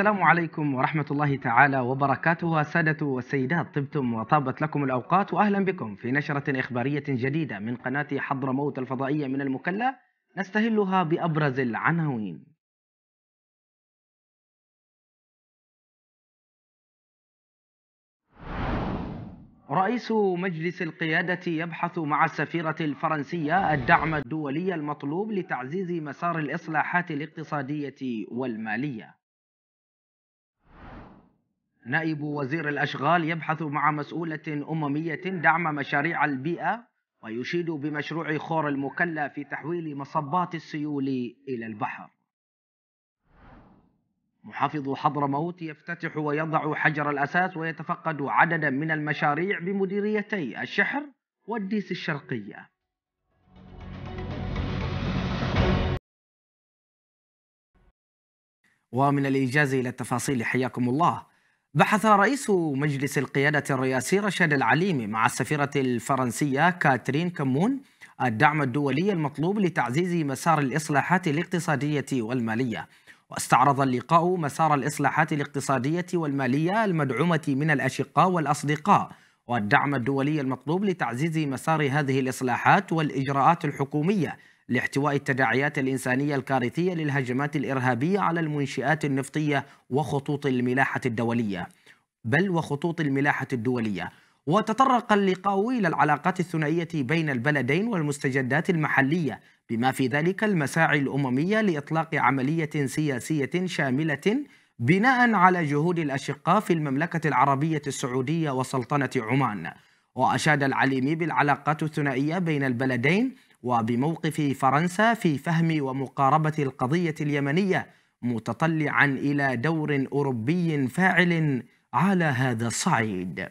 السلام عليكم ورحمة الله تعالى وبركاته السادة والسيدات طبتم وطابت لكم الأوقات وأهلا بكم في نشرة إخبارية جديدة من قناة حضرموت الفضائية من المكلة نستهلها بأبرز العناوين رئيس مجلس القيادة يبحث مع السفيرة الفرنسية الدعم الدولي المطلوب لتعزيز مسار الإصلاحات الاقتصادية والمالية نائب وزير الأشغال يبحث مع مسؤولة أممية دعم مشاريع البيئة ويشيد بمشروع خور المكلا في تحويل مصبات السيول إلى البحر محافظ حضرموت يفتتح ويضع حجر الأساس ويتفقد عددا من المشاريع بمديريتي الشحر والديس الشرقية ومن الإيجاز إلى التفاصيل حياكم الله بحث رئيس مجلس القيادة الرئاسي رشاد العليمي مع السفيرة الفرنسية كاترين كمون الدعم الدولي المطلوب لتعزيز مسار الإصلاحات الاقتصادية والمالية واستعرض اللقاء مسار الإصلاحات الاقتصادية والمالية المدعومة من الأشقاء والأصدقاء والدعم الدولي المطلوب لتعزيز مسار هذه الإصلاحات والإجراءات الحكومية لاحتواء التداعيات الإنسانية الكارثية للهجمات الإرهابية على المنشآت النفطية وخطوط الملاحة الدولية بل وخطوط الملاحة الدولية وتطرق اللقاء إلى العلاقات الثنائية بين البلدين والمستجدات المحلية بما في ذلك المساعي الأممية لإطلاق عملية سياسية شاملة بناء على جهود الأشقاء في المملكة العربية السعودية وسلطنة عمان وأشاد العليمي بالعلاقات الثنائية بين البلدين وبموقف فرنسا في فهم ومقاربة القضية اليمنية متطلعا إلى دور أوروبي فاعل على هذا الصعيد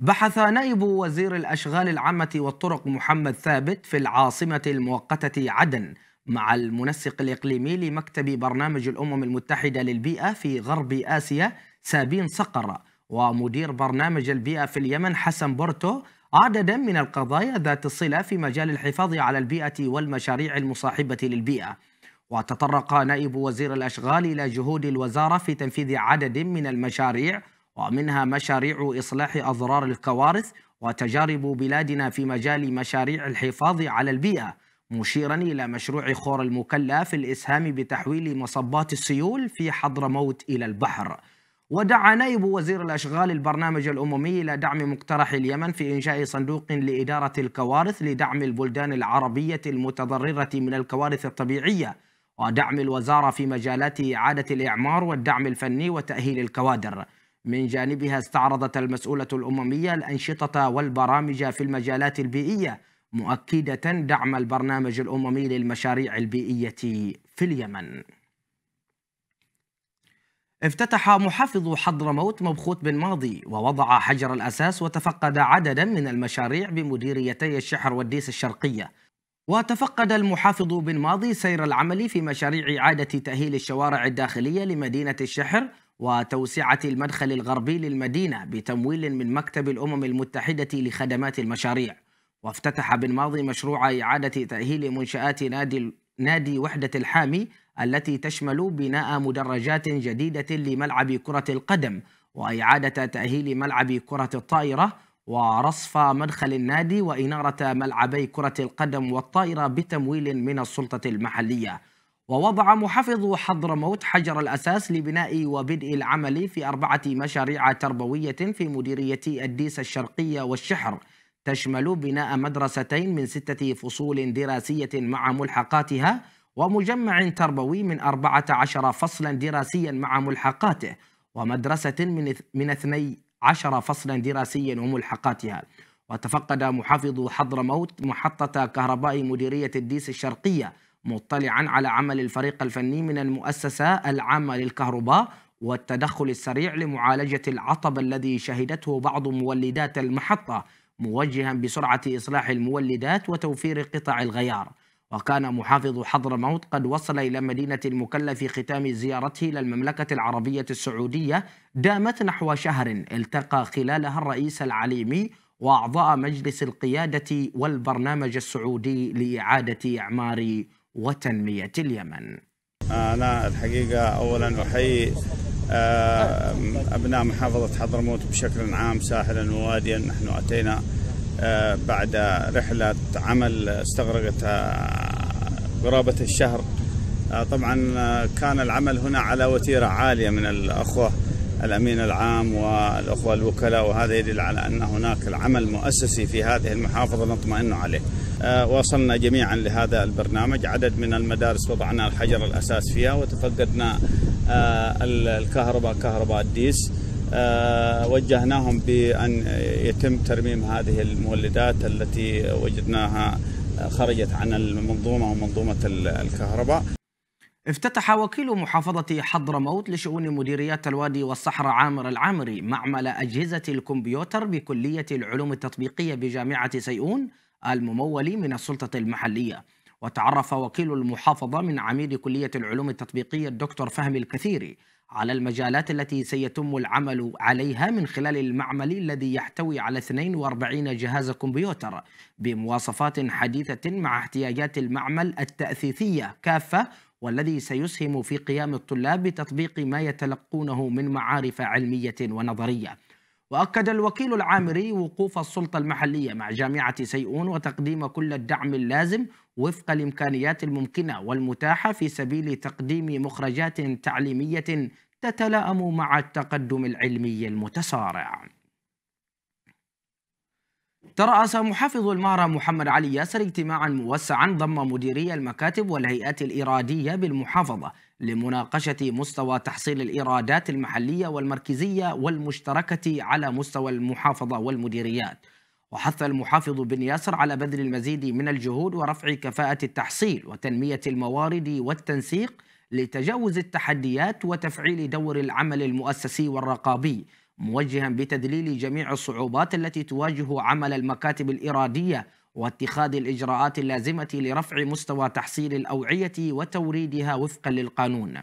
بحث نائب وزير الأشغال العامة والطرق محمد ثابت في العاصمة المؤقتة عدن مع المنسق الإقليمي لمكتب برنامج الأمم المتحدة للبيئة في غرب آسيا سابين صقر ومدير برنامج البيئة في اليمن حسن بورتو عددا من القضايا ذات الصلة في مجال الحفاظ على البيئة والمشاريع المصاحبة للبيئة وتطرق نائب وزير الأشغال إلى جهود الوزارة في تنفيذ عدد من المشاريع ومنها مشاريع إصلاح أضرار الكوارث وتجارب بلادنا في مجال مشاريع الحفاظ على البيئة مشيرا إلى مشروع خور المكلا في الإسهام بتحويل مصبات السيول في حضرموت إلى البحر ودعا نائب وزير الأشغال البرنامج الأممي إلى دعم مقترح اليمن في إنشاء صندوق لإدارة الكوارث لدعم البلدان العربية المتضررة من الكوارث الطبيعية ودعم الوزارة في مجالات إعادة الإعمار والدعم الفني وتأهيل الكوادر من جانبها استعرضت المسؤولة الأممية الأنشطة والبرامج في المجالات البيئية مؤكدة دعم البرنامج الأممي للمشاريع البيئية في اليمن افتتح محافظ حضرموت مبخوت بن ماضي ووضع حجر الأساس وتفقد عددا من المشاريع بمديريتي الشحر والديس الشرقية وتفقد المحافظ بن ماضي سير العمل في مشاريع إعادة تأهيل الشوارع الداخلية لمدينة الشحر وتوسعة المدخل الغربي للمدينة بتمويل من مكتب الأمم المتحدة لخدمات المشاريع وافتتح بن ماضي مشروع إعادة تأهيل منشآت نادي نادي وحدة الحامي التي تشمل بناء مدرجات جديدة لملعب كرة القدم وإعادة تأهيل ملعب كرة الطائرة ورصف مدخل النادي وإنارة ملعبي كرة القدم والطائرة بتمويل من السلطة المحلية ووضع محافظ حضرموت حجر الأساس لبناء وبدء العمل في أربعة مشاريع تربوية في مديرية الديس الشرقية والشحر تشمل بناء مدرستين من ستة فصول دراسية مع ملحقاتها ومجمع تربوي من 14 فصلا دراسيا مع ملحقاته ومدرسة من من 12 فصلا دراسيا وملحقاتها وتفقد محافظ حضرموت محطة كهرباء مديرية الديس الشرقية مطلعا على عمل الفريق الفني من المؤسسة العامة للكهرباء والتدخل السريع لمعالجة العطب الذي شهدته بعض مولدات المحطة موجها بسرعة إصلاح المولدات وتوفير قطع الغيار وكان محافظ حضرموت قد وصل إلى مدينة المكلا في ختام زيارته إلى المملكة العربية السعودية دامت نحو شهر التقى خلالها الرئيس العليمي وأعضاء مجلس القيادة والبرنامج السعودي لإعادة إعمار وتنمية اليمن أنا الحقيقة أولا أحيي آه، أبناء محافظة حضرموت بشكل عام ساحلا وواديا نحن أتينا آه، بعد رحلة عمل استغرقت قرابة آه، الشهر آه، طبعا كان العمل هنا على وتيرة عالية من الأخوة الأمين العام والأخوة الوكلاء وهذا يدل على أن هناك العمل مؤسسي في هذه المحافظة نطمئن عليه وصلنا جميعا لهذا البرنامج عدد من المدارس وضعنا الحجر الأساس فيها وتفقدنا الكهرباء كهرباء الديس آه، وجهناهم بأن يتم ترميم هذه المولدات التي وجدناها آه، خرجت عن المنظومة ومنظومة الكهرباء افتتح وكيل محافظة حضرموت لشؤون مديريات الوادي والصحراء عامر العامري معمل أجهزة الكمبيوتر بكلية العلوم التطبيقية بجامعة سيئون الممول من السلطة المحلية وتعرف وكيل المحافظة من عميد كلية العلوم التطبيقية الدكتور فهمي الكثيري على المجالات التي سيتم العمل عليها من خلال المعمل الذي يحتوي على 42 جهاز كمبيوتر بمواصفات حديثة مع احتياجات المعمل التأثيثية كافة والذي سيسهم في قيام الطلاب بتطبيق ما يتلقونه من معارف علمية ونظرية وأكد الوكيل العامري وقوف السلطة المحلية مع جامعة سيئون وتقديم كل الدعم اللازم وفق الإمكانيات الممكنة والمتاحة في سبيل تقديم مخرجات تعليمية تتلائم مع التقدم العلمي المتسارع ترأس محافظ المهرة محمد علي ياسر اجتماعا موسعا ضم مديري المكاتب والهيئات الإيرادية بالمحافظة لمناقشة مستوى تحصيل الإيرادات المحلية والمركزية والمشتركة على مستوى المحافظة والمديريات وحث المحافظ بن ياسر على بذل المزيد من الجهود ورفع كفاءة التحصيل وتنمية الموارد والتنسيق لتجاوز التحديات وتفعيل دور العمل المؤسسي والرقابي موجها بتذليل جميع الصعوبات التي تواجه عمل المكاتب الإرادية واتخاذ الإجراءات اللازمة لرفع مستوى تحصيل الأوعية وتوريدها وفقا للقانون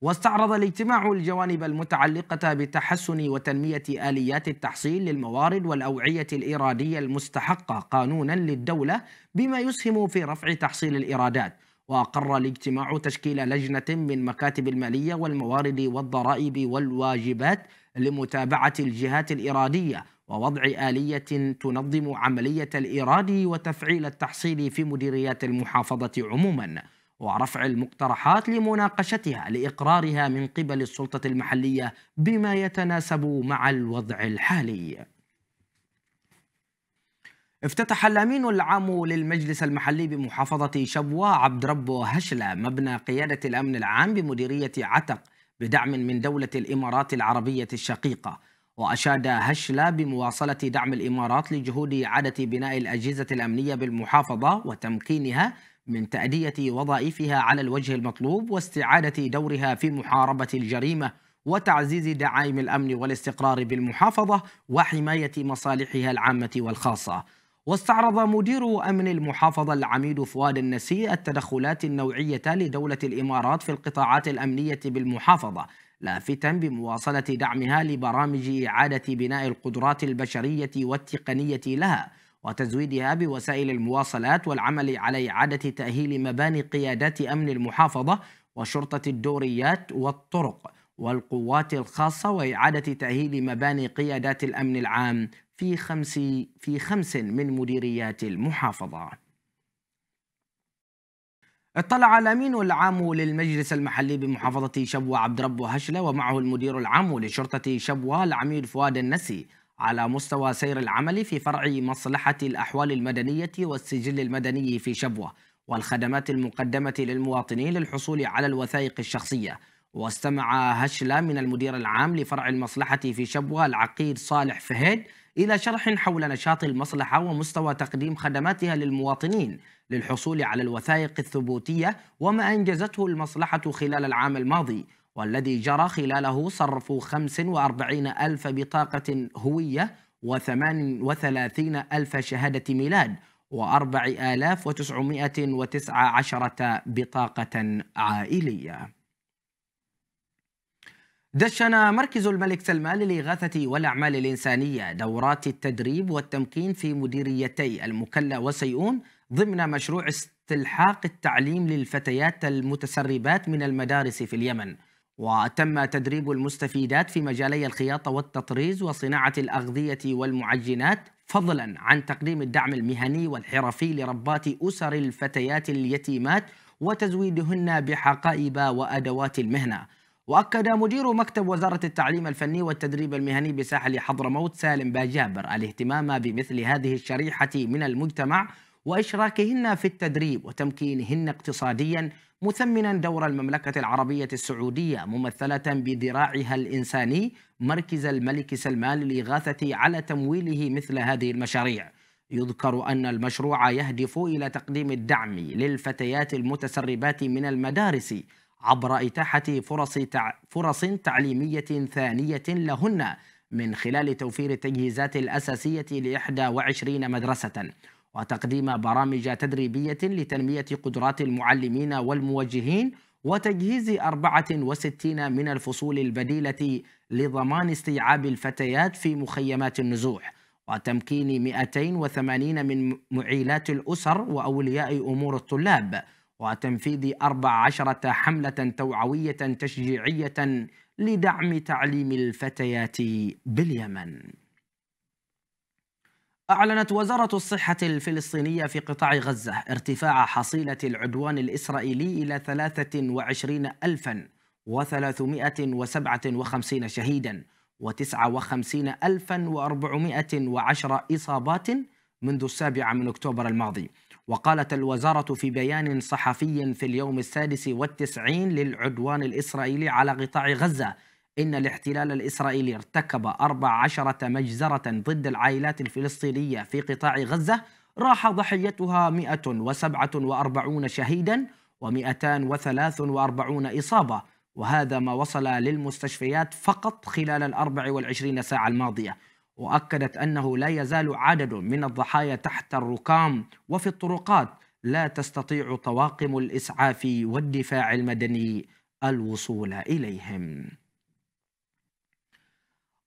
واستعرض الاجتماع الجوانب المتعلقة بتحسن وتنمية آليات التحصيل للموارد والأوعية الإرادية المستحقة قانونا للدولة بما يسهم في رفع تحصيل الإيرادات وأقر الاجتماع تشكيل لجنة من مكاتب المالية والموارد والضرائب والواجبات لمتابعة الجهات الإرادية ووضع آلية تنظم عملية الإيراد وتفعيل التحصيل في مديريات المحافظة عموما ورفع المقترحات لمناقشتها لإقرارها من قبل السلطة المحلية بما يتناسب مع الوضع الحالي افتتح الأمين العام للمجلس المحلي بمحافظة شبوة عبد ربه هشلة مبنى قيادة الأمن العام بمديرية عتق بدعم من دولة الإمارات العربية الشقيقة وأشاد هشلة بمواصلة دعم الإمارات لجهود إعادة بناء الأجهزة الأمنية بالمحافظة وتمكينها من تأدية وظائفها على الوجه المطلوب واستعادة دورها في محاربة الجريمة وتعزيز دعائم الأمن والاستقرار بالمحافظة وحماية مصالحها العامة والخاصة واستعرض مدير أمن المحافظة العميد فؤاد النسي التدخلات النوعية لدولة الإمارات في القطاعات الأمنية بالمحافظة لافتا بمواصلة دعمها لبرامج إعادة بناء القدرات البشرية والتقنية لها وتزويدها بوسائل المواصلات والعمل على إعادة تأهيل مباني قيادات أمن المحافظة وشرطة الدوريات والطرق والقوات الخاصة وإعادة تأهيل مباني قيادات الأمن العام في خمس في خمس من مديريات المحافظة اطلع الأمين العام للمجلس المحلي بمحافظة شبوة عبد رب هشلة ومعه المدير العام لشرطة شبوة العميد فؤاد النسي على مستوى سير العمل في فرع مصلحة الأحوال المدنية والسجل المدني في شبوة والخدمات المقدمة للمواطنين للحصول على الوثائق الشخصية واستمع هشلة من المدير العام لفرع المصلحة في شبوة العقيد صالح فهيد إلى شرح حول نشاط المصلحة ومستوى تقديم خدماتها للمواطنين للحصول على الوثائق الثبوتية وما أنجزته المصلحة خلال العام الماضي والذي جرى خلاله صرف 45 ألف بطاقة هوية و38 ألف شهادة ميلاد و4919 بطاقة عائلية دشن مركز الملك سلمان للإغاثة والأعمال الإنسانية دورات التدريب والتمكين في مديريتي المكلا وسيئون ضمن مشروع استلحاق التعليم للفتيات المتسربات من المدارس في اليمن وتم تدريب المستفيدات في مجالي الخياطة والتطريز وصناعة الأغذية والمعجنات فضلا عن تقديم الدعم المهني والحرفي لربات أسر الفتيات اليتيمات وتزويدهن بحقائب وأدوات المهنة وأكد مدير مكتب وزارة التعليم الفني والتدريب المهني بساحل حضرموت سالم باجابر الاهتمام بمثل هذه الشريحة من المجتمع وإشراكهن في التدريب وتمكينهن اقتصاديا مثمنا دور المملكة العربية السعودية ممثلة بذراعها الإنساني مركز الملك سلمان للإغاثة على تمويله مثل هذه المشاريع يذكر أن المشروع يهدف إلى تقديم الدعم للفتيات المتسربات من المدارس عبر إتاحة فرص تع... فرص تعليمية ثانية لهن من خلال توفير التجهيزات الأساسية لإحدى وعشرين مدرسة وتقديم برامج تدريبية لتنمية قدرات المعلمين والموجهين وتجهيز أربعة وستين من الفصول البديلة لضمان استيعاب الفتيات في مخيمات النزوح وتمكين 280 من معيلات الأسر وأولياء أمور الطلاب وتنفيذ أربع عشرة حملة توعوية تشجيعية لدعم تعليم الفتيات باليمن أعلنت وزارة الصحة الفلسطينية في قطاع غزة ارتفاع حصيلة العدوان الإسرائيلي إلى 23357 شهيدا و59410 إصابات منذ السابع من أكتوبر الماضي وقالت الوزارة في بيان صحفي في اليوم السادس والتسعين للعدوان الإسرائيلي على قطاع غزة إن الاحتلال الإسرائيلي ارتكب 14 مجزرة ضد العائلات الفلسطينية في قطاع غزة راح ضحيتها 147 شهيدا و243 إصابة وهذا ما وصل للمستشفيات فقط خلال ال 24 ساعة الماضية واكدت انه لا يزال عدد من الضحايا تحت الركام وفي الطرقات لا تستطيع طواقم الاسعاف والدفاع المدني الوصول اليهم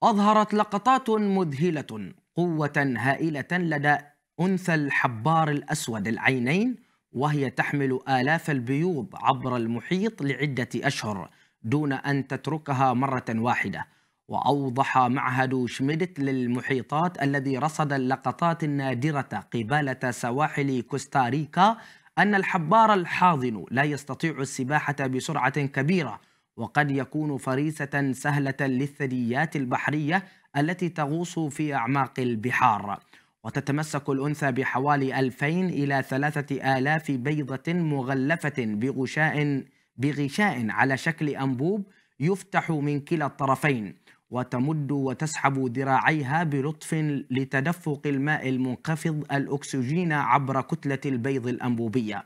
اظهرت لقطات مذهله قوه هائله لدى انثى الحبار الاسود العينين وهي تحمل الاف البيوض عبر المحيط لعده اشهر دون ان تتركها مره واحده وأوضح معهد شميدت للمحيطات الذي رصد اللقطات النادرة قبالة سواحل كوستاريكا أن الحبار الحاضن لا يستطيع السباحة بسرعة كبيرة وقد يكون فريسة سهلة للثدييات البحرية التي تغوص في أعماق البحار وتتمسك الأنثى بحوالي 2000 إلى 3000 بيضة مغلفة بغشاء بغشاء على شكل أنبوب يفتح من كلا الطرفين وتمد وتسحب ذراعيها بلطف لتدفق الماء المنخفض الأكسجين عبر كتلة البيض الأنبوبية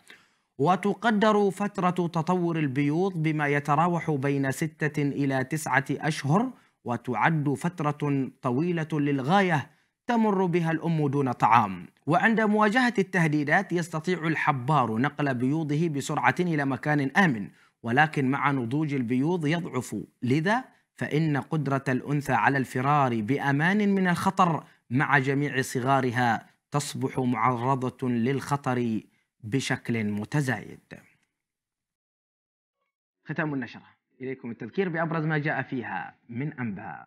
وتقدر فترة تطور البيوض بما يتراوح بين ستة إلى تسعة أشهر وتعد فترة طويلة للغاية تمر بها الأم دون طعام وعند مواجهة التهديدات يستطيع الحبار نقل بيوضه بسرعة إلى مكان آمن ولكن مع نضوج البيوض يضعف لذا فإن قدرة الأنثى على الفرار بأمان من الخطر مع جميع صغارها تصبح معرضة للخطر بشكل متزايد. ختام النشرة إليكم التذكير بأبرز ما جاء فيها من أنباء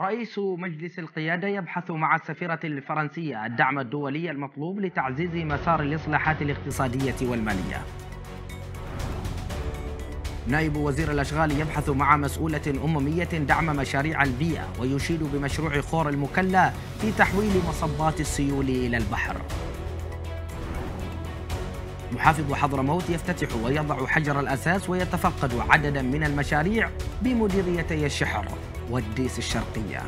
رئيس مجلس القيادة يبحث مع السفيرة الفرنسية الدعم الدولي المطلوب لتعزيز مسار الإصلاحات الاقتصادية والمالية نائب وزير الأشغال يبحث مع مسؤولة أممية دعم مشاريع البيئة ويشيد بمشروع خور المكلا في تحويل مصبات السيول إلى البحر محافظ حضرموت يفتتح ويضع حجر الأساس ويتفقد عددا من المشاريع بمديريتي الشحر والديس الشرقية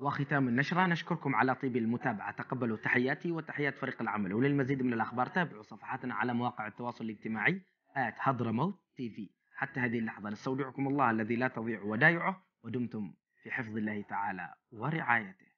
وختام النشرة نشكركم على طيب المتابعة تقبلوا تحياتي وتحيات فريق العمل وللمزيد من الأخبار تابعوا صفحاتنا على مواقع التواصل الاجتماعي آت هضرموت تي في حتى هذه اللحظة نستودعكم الله الذي لا تضيع ودايعه ودمتم في حفظ الله تعالى ورعايته